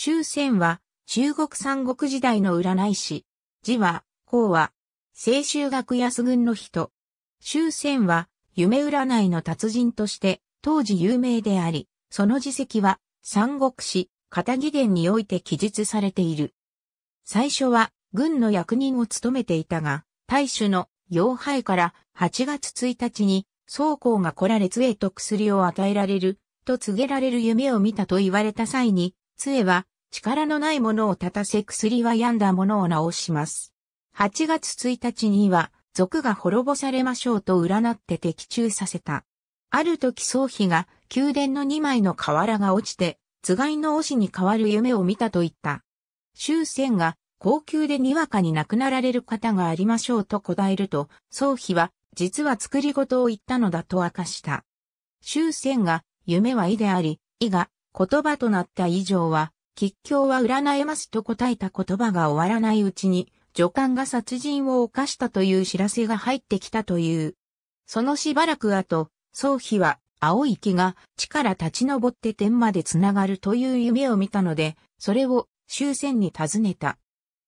周仙は、中国三国時代の占い師。字は、孔は、清州学安軍の人。周仙は、夢占いの達人として、当時有名であり、その自責は、三国史、片木伝において記述されている。最初は、軍の役人を務めていたが、大主の妖配から8月1日に、宗公が来られ杖と薬を与えられる、と告げられる夢を見たと言われた際に、杖は力のないものを立たせ薬は病んだものを治します。8月1日には、族が滅ぼされましょうと占って的中させた。ある時宗妃が宮殿の2枚の瓦が落ちて、頭蓋の押しに変わる夢を見たと言った。終戦が高級でにわかに亡くなられる方がありましょうと答えると、宗妃は実は作り事を言ったのだと明かした。終戦が夢は意であり、意が言葉となった以上は、吉凶は占えますと答えた言葉が終わらないうちに、女官が殺人を犯したという知らせが入ってきたという。そのしばらく後、宗妃は青い木が地から立ち上って天まで繋がるという夢を見たので、それを終戦に尋ねた。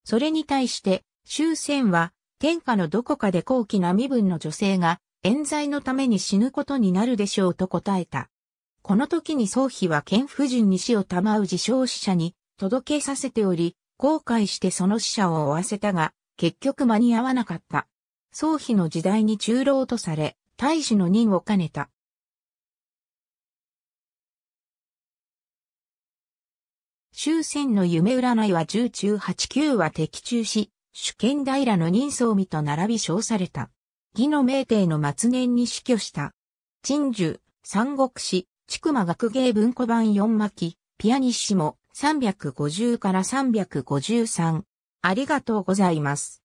それに対して終戦は天下のどこかで高貴な身分の女性が冤罪のために死ぬことになるでしょうと答えた。この時に総妃は剣不順に死を賜う自称死者に届けさせており、後悔してその死者を追わせたが、結局間に合わなかった。総妃の時代に中老とされ、大使の任を兼ねた。終戦の夢占いは十中八九は的中し、主権平の任総見と並び称された。義の明帝の末年に死去した。陳寿、三国史、ちくま学芸文庫版4巻、ピアニッシモ350から353。ありがとうございます。